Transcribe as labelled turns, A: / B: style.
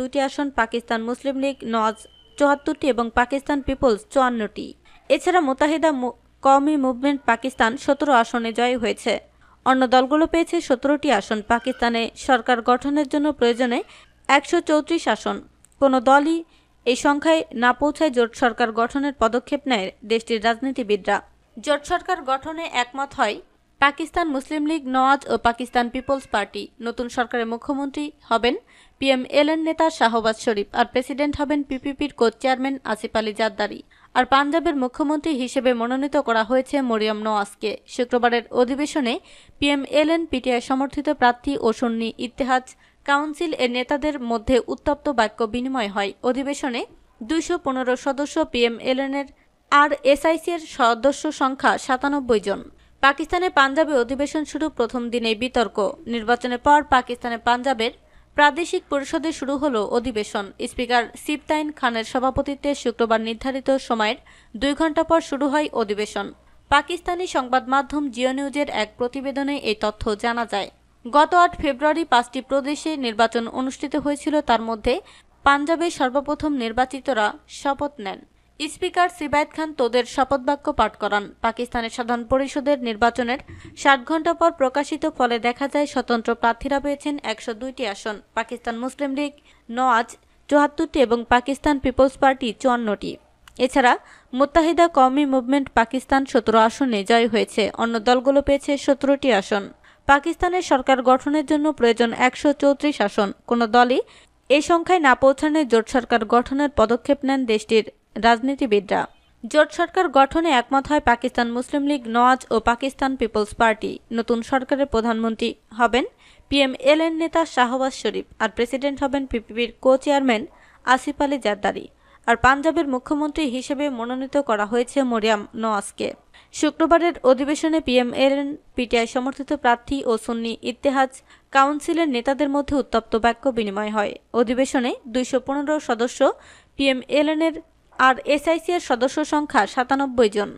A: দুটি আসন পাকিস্তান মুসলিম লীগ নজ চুয়াত্তরটি এবং পাকিস্তান পিপলস চুয়ান্নটি এছাড়া মোতাহিদা কওমি মুভমেন্ট পাকিস্তান সতেরো আসনে জয় হয়েছে অন্য দলগুলো পেয়েছে সতেরোটি আসন পাকিস্তানে সরকার গঠনের জন্য প্রয়োজনে একশো চৌত্রিশ আসন কোনো দলই এই সংখ্যায় না পৌঁছায় জোট সরকার গঠনের পদক্ষেপ নেয় দেশটির রাজনীতিবিদরা জোট সরকার গঠনে একমত হয় পাকিস্তান মুসলিম লীগ নওয়াজ ও পাকিস্তান পিপলস পার্টি নতুন সরকারের মুখ্যমন্ত্রী হবেন পিএমএলএন নেতা শাহবাজ শরীফ আর প্রেসিডেন্ট হবেন পিপিপির কো চেয়ারম্যান আসিফ আলী জাদ্দারি আর পাঞ্জাবের মুখ্যমন্ত্রী হিসেবে মনোনীত করা হয়েছে মরিয়ম নওয়াজকে শুক্রবারের অধিবেশনে পিএমএলএন পিটিআই সমর্থিত প্রার্থী ও সুন্নি ইতিহাস কাউন্সিল এর নেতাদের মধ্যে উত্তপ্ত বাক্য বিনিময় হয় অধিবেশনে দুইশো পনেরো সদস্য পিএমএলএনের আর এসআইসি এর সদস্য সংখ্যা সাতানব্বই জন পাকিস্তানে পাঞ্জাবে অধিবেশন শুরু প্রথম দিনে বিতর্ক নির্বাচনের পর পাকিস্তানে পাঞ্জাবের প্রাদেশিক পরিষদে শুরু হলো অধিবেশন স্পিকার সিপতাইন খানের সভাপতিত্বে শুক্রবার নির্ধারিত সময়ের দুই ঘন্টা পর শুরু হয় অধিবেশন পাকিস্তানি সংবাদ মাধ্যম জিও নিউজের এক প্রতিবেদনে এই তথ্য জানা যায় গত আট ফেব্রুয়ারি পাঁচটি প্রদেশে নির্বাচন অনুষ্ঠিত হয়েছিল তার মধ্যে পাঞ্জাবে সর্বপ্রথম নির্বাচিতরা শপথ নেন স্পিকার সিবায়ত খান তোদের শপথবাক্য পাঠ করান পাকিস্তানের সাধারণ পরিষদের নির্বাচনের ষাট ঘণ্টা পর প্রকাশিত ফলে দেখা যায় স্বতন্ত্র প্রার্থীরা পেয়েছেন একশো দুইটি আসন পাকিস্তান মুসলিম লীগ নওয়াজ চুয়াত্তরটি এবং পাকিস্তান পিপলস পার্টি চুয়ান্নটি এছাড়া মোত্তাহিদা কওমি মুভমেন্ট পাকিস্তান সতেরো আসনে জয় হয়েছে অন্য দলগুলো পেয়েছে সতেরোটি আসন পাকিস্তানের সরকার গঠনের জন্য প্রয়োজন একশো চৌত্রিশ আসন কোনো দলই এই সংখ্যায় না পৌঁছানোয় জোট সরকার গঠনের পদক্ষেপ নেন দেশটির রাজনীতিবিদরা জোট সরকার গঠনে একমত হয় পাকিস্তান মুসলিম লীগ নওয়াজ ও পাকিস্তান পিপলস পার্টি নতুন সরকারের প্রধানমন্ত্রী হবেন পিএমএলএন নেতা শাহবাজ শরীফ আর প্রেসিডেন্ট হবেন পিপিপির কো চেয়ারম্যান আসিফ আলী জারদারি আর পাঞ্জাবের মুখ্যমন্ত্রী হিসেবে মনোনীত করা হয়েছে মরিয়াম নওয়াজকে শুক্রবারের অধিবেশনে এন পিটিআই সমর্থিত প্রার্থী ও সুন্নি ইতিহাস কাউন্সিলের নেতাদের মধ্যে উত্তপ্ত বাক্য বিনিময় হয় অধিবেশনে দুইশো সদস্য পিএমএলএনের আর এসআইসি এর সদস্য সংখ্যা সাতানব্বই জন